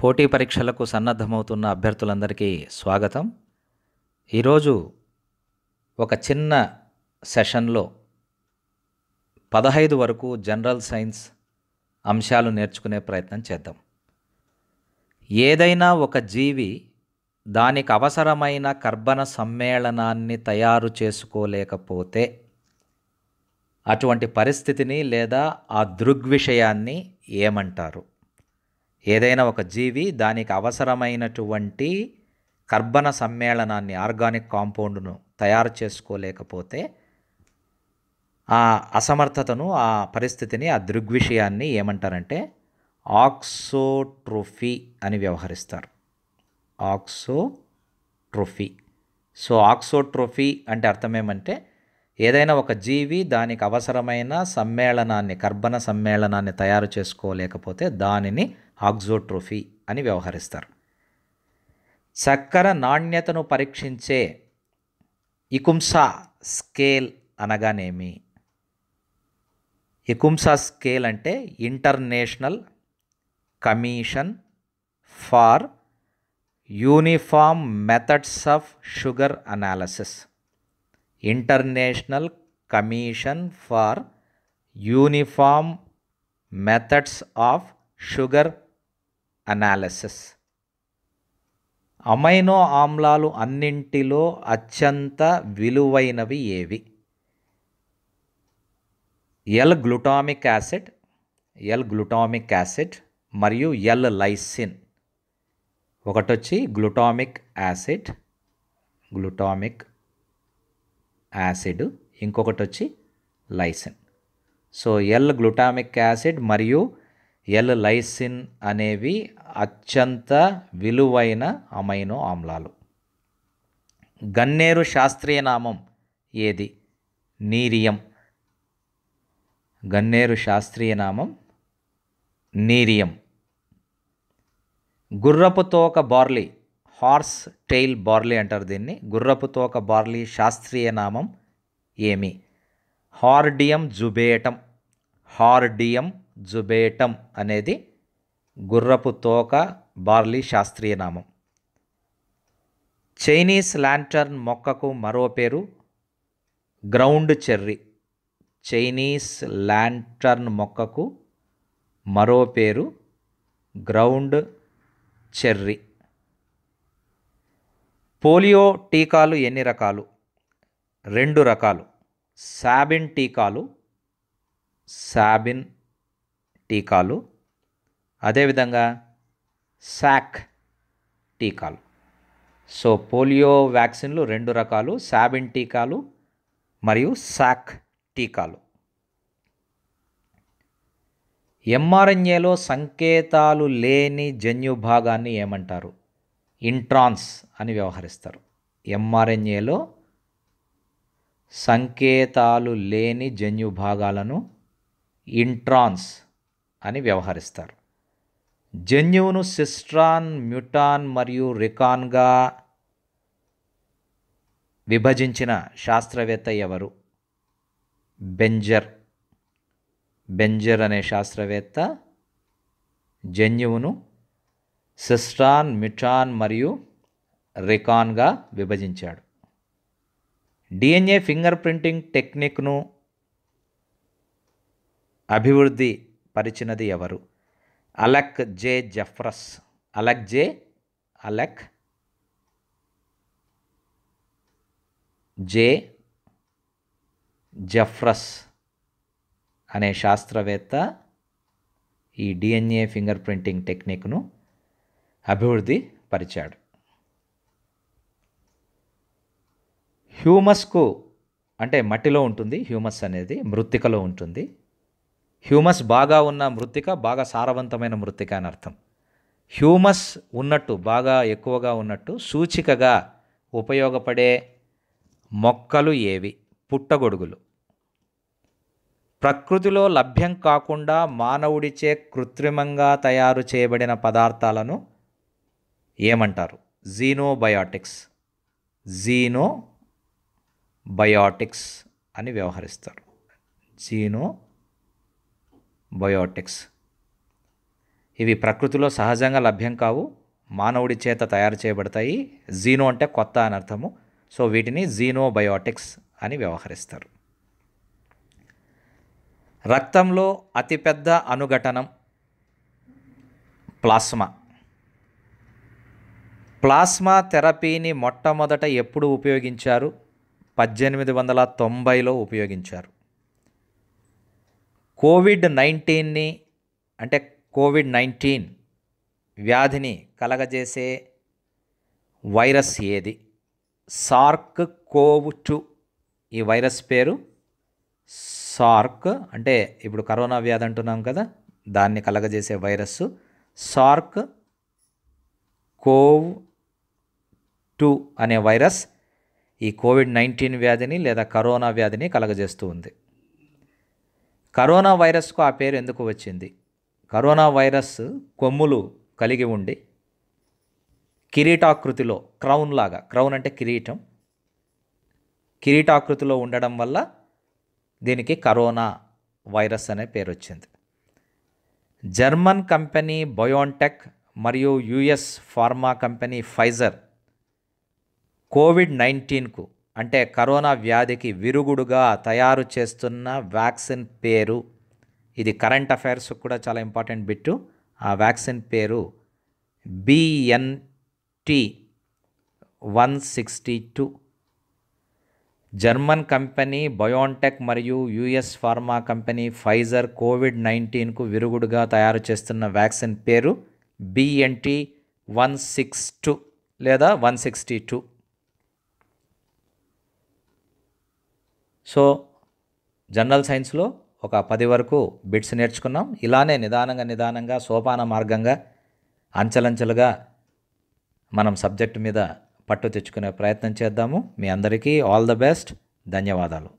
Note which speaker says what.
Speaker 1: పోటీ పరీక్షలకు సన్నద్ధమవుతున్న అభ్యర్థులందరికీ స్వాగతం ఈరోజు ఒక చిన్న సెషన్లో పదహైదు వరకు జనరల్ సైన్స్ అంశాలు నేర్చుకునే ప్రయత్నం చేద్దాం ఏదైనా ఒక జీవి దానికి అవసరమైన కర్బన సమ్మేళనాన్ని తయారు చేసుకోలేకపోతే అటువంటి పరిస్థితిని లేదా ఆ దృగ్విషయాన్ని ఏమంటారు ఏదైనా ఒక జీవి దానికి అవసరమైనటువంటి కర్బన సమ్మేళనాన్ని ఆర్గానిక్ కాంపౌండ్ను తయారు చేసుకోలేకపోతే ఆ అసమర్థతను ఆ పరిస్థితిని ఆ దృగ్విషయాన్ని ఏమంటారంటే ఆక్సోట్రోఫీ అని వ్యవహరిస్తారు ఆక్సోట్రోఫీ సో ఆక్సోట్రోఫీ అంటే అర్థమేమంటే ఏదైనా ఒక జీవి దానికి అవసరమైన సమ్మేళనాన్ని కర్బన సమ్మేళనాన్ని తయారు చేసుకోలేకపోతే దానిని ఆక్జోట్రోఫీ అని వ్యవహరిస్తారు చక్కెర నాణ్యతను పరీక్షించే ఇకుంసా స్కేల్ అనగానేమి ఇకుంసా స్కేల్ అంటే international commission for uniform methods of sugar analysis international commission for uniform methods of sugar analysis amino ఆమ్లాలు అన్నింటిలో అత్యంత విలువైనవి ఏవి L glutamic acid L glutamic acid మరియు ఎల్ లైసిన్ ఒకటొచ్చి గ్లుటామిక్ యాసిడ్ గ్లుటామిక్ యాసిడ్ ఇంకొకటి వచ్చి lysine so L glutamic acid మరియు ఎల్ లైసిన్ అనేవి అత్యంత విలువైన అమైనో ఆమ్లాలు గన్నేరు శాస్త్రీయ నామం ఏది నీరియం గన్నేరు శాస్త్రీయ నామం నీరియం గుర్రపు తోక బార్లీ హార్స్ టెయిల్ బార్లీ అంటారు దీన్ని గుర్రపు తోక బార్లీ శాస్త్రీయ నామం ఏమి హార్డియం జుబేటం హార్డియం జుబేటం అనేది గుర్రపు తోక బార్లీ శాస్త్రీయ నామం చైనీస్ ల్యాంటర్న్ మొక్కకు మరో పేరు గ్రౌండ్ చెర్రీ చైనీస్ ల్యాంటర్న్ మొక్కకు మరో పేరు గ్రౌండ్ చెర్రీ పోలియో టీకాలు ఎన్ని రకాలు రెండు రకాలు సాబిన్ టీకాలు సాబిన్ టీకాలు అదేవిధంగా శాక్ టీకాలు సో పోలియో వ్యాక్సిన్లు రెండు రకాలు శాబిన్ టీకాలు మరియు శాక్ టీకాలు ఎంఆర్ఎన్ఏలో సంకేతాలు లేని జన్యు భాగాన్ని ఏమంటారు ఇంట్రాన్స్ అని వ్యవహరిస్తారు ఎంఆర్ఎన్ఏలో సంకేతాలు లేని జన్యు భాగాలను ఇంట్రాన్స్ అని వ్యవహరిస్తారు జన్యువును సిస్ట్రాన్ మ్యూటాన్ మరియు రికాన్గా విభజించిన శాస్త్రవేత్త ఎవరు బెంజర్ బెంజర్ అనే శాస్త్రవేత్త జన్యువును సిస్ట్రాన్ మిటాన్ మరియు రికాన్గా విభజించాడు డిఎన్ఏ ఫింగర్ ప్రింటింగ్ టెక్నిక్ను అభివృద్ధి పరిచినది ఎవరు Alec J Jeffreys Alec J Alec J Jeffreys అనే శాస్త్రవేత్త ఈ డిఎన్ఏ ఫింగర్ ప్రింటింగ్ టెక్నిక్ను అభివృద్ధి పరిచాడు హ్యూమస్కు అంటే మట్టిలో ఉంటుంది హ్యూమస్ అనేది మృత్తికలో ఉంటుంది హ్యూమస్ బాగా ఉన్న మృత్తిక బాగా సారవంతమైన మృతిక అని అర్థం హ్యూమస్ ఉన్నట్టు బాగా ఎక్కువగా ఉన్నట్టు సూచికగా ఉపయోగపడే మొక్కలు ఏవి పుట్టగొడుగులు ప్రకృతిలో లభ్యం కాకుండా మానవుడిచే కృత్రిమంగా తయారు చేయబడిన పదార్థాలను ఏమంటారు జీనోబయాటిక్స్ జీనో బయాటిక్స్ అని వ్యవహరిస్తారు జీనో బయోటిక్స్ ఇవి ప్రకృతిలో సహజంగా లభ్యం కావు మానవుడి చేత తయారు చేయబడతాయి జీనో అంటే కొత్త అని అర్థము సో వీటిని జీనో బయోటిక్స్ అని వ్యవహరిస్తారు రక్తంలో అతిపెద్ద అనుఘటనం ప్లాస్మా ప్లాస్మా థెరపీని మొట్టమొదట ఎప్పుడు ఉపయోగించారు పద్దెనిమిది వందల తొంభైలో ఉపయోగించారు కోవిడ్ నైన్టీన్ని అంటే కోవిడ్ నైన్టీన్ వ్యాధిని కలగజేసే వైరస్ ఏది సార్క్ కోవ్ టూ ఈ వైరస్ పేరు సార్క్ అంటే ఇప్పుడు కరోనా వ్యాధి అంటున్నాం కదా దాన్ని కలగజేసే వైరస్ సార్క్ కోవ్ టూ అనే వైరస్ ఈ కోవిడ్ నైన్టీన్ వ్యాధిని లేదా కరోనా వ్యాధిని కలగజేస్తూ ఉంది కరోనా వైరస్కు ఆ పేరు ఎందుకు వచ్చింది కరోనా వైరస్ కొమ్ములు కలిగి ఉండి కిరీటాకృతిలో క్రౌన్ లాగా క్రౌన్ అంటే కిరీటం కిరీటాకృతిలో ఉండడం వల్ల దీనికి కరోనా వైరస్ అనే పేరు వచ్చింది జర్మన్ కంపెనీ బయోన్టెక్ మరియు US pharma company Pfizer covid నైన్టీన్కు అంటే కరోనా వ్యాధికి విరుగుడుగా తయారు చేస్తున్న వ్యాక్సిన్ పేరు ఇది కరెంట్ అఫైర్స్ కూడా చాలా ఇంపార్టెంట్ బిట్టు ఆ వ్యాక్సిన్ పేరు BNT one sixty two German company BioNTech మరియు US pharma company Pfizer covid నైన్టీన్కు విరుగుడుగా తయారు చేస్తున్న వ్యాక్సిన్ పేరు బిఎన్టి వన్ సిక్స్ టూ లేదా one sixty two so general సైన్స్లో ఒక పది వరకు బిట్స్ నేర్చుకున్నాం ఇలానే నిదానంగా నిదానంగా సోపాన మార్గంగా అంచెలంచెలుగా మనం సబ్జెక్టు మీద పట్టు తెచ్చుకునే ప్రయత్నం చేద్దాము మీ అందరికీ ఆల్ ద బెస్ట్ ధన్యవాదాలు